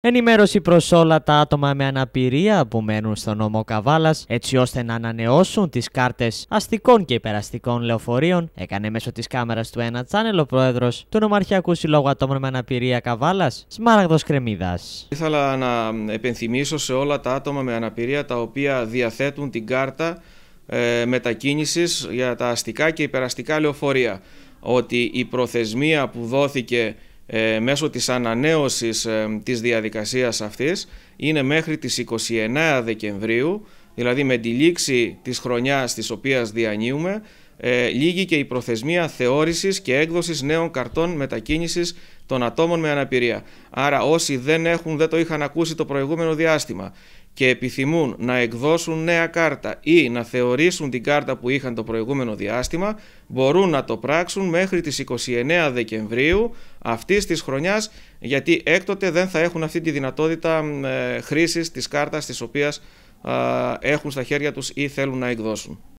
Ενημέρωση προς όλα τα άτομα με αναπηρία που μένουν στον νόμο Καβάλας, έτσι ώστε να ανανεώσουν τις κάρτες αστικών και υπεραστικών λεωφορείων, έκανε μέσω της κάμερας του ένα τσάνελ ο πρόεδρος του Νομαρχιακού Συλλόγου Ατόμων με Αναπηρία Καβάλας, Σμάραγδος Κρεμίδας. Ήθελα να επενθυμίσω σε όλα τα άτομα με αναπηρία τα οποία διαθέτουν την κάρτα ε, μετακίνησης για τα αστικά και υπεραστικά λεωφορεία ότι η προθεσμία που δόθηκε ε, μέσω της ανανέωσης ε, της διαδικασίας αυτής είναι μέχρι τις 29 Δεκεμβρίου, δηλαδή με τη λήξη της χρονιάς της οποίας διανύουμε ε, λίγη και η προθεσμία θεώρησης και έκδοσης νέων καρτών μετακίνησης των ατόμων με αναπηρία. Άρα όσοι δεν έχουν, δεν το είχαν ακούσει το προηγούμενο διάστημα και επιθυμούν να εκδώσουν νέα κάρτα ή να θεωρήσουν την κάρτα που είχαν το προηγούμενο διάστημα, μπορούν να το πράξουν μέχρι τις 29 Δεκεμβρίου αυτής της χρονιάς, γιατί έκτοτε δεν θα έχουν αυτή τη δυνατότητα ε, χρήσης της κάρτας της οποίας έχουν στα χέρια τους ή θέλουν να εκδώσουν.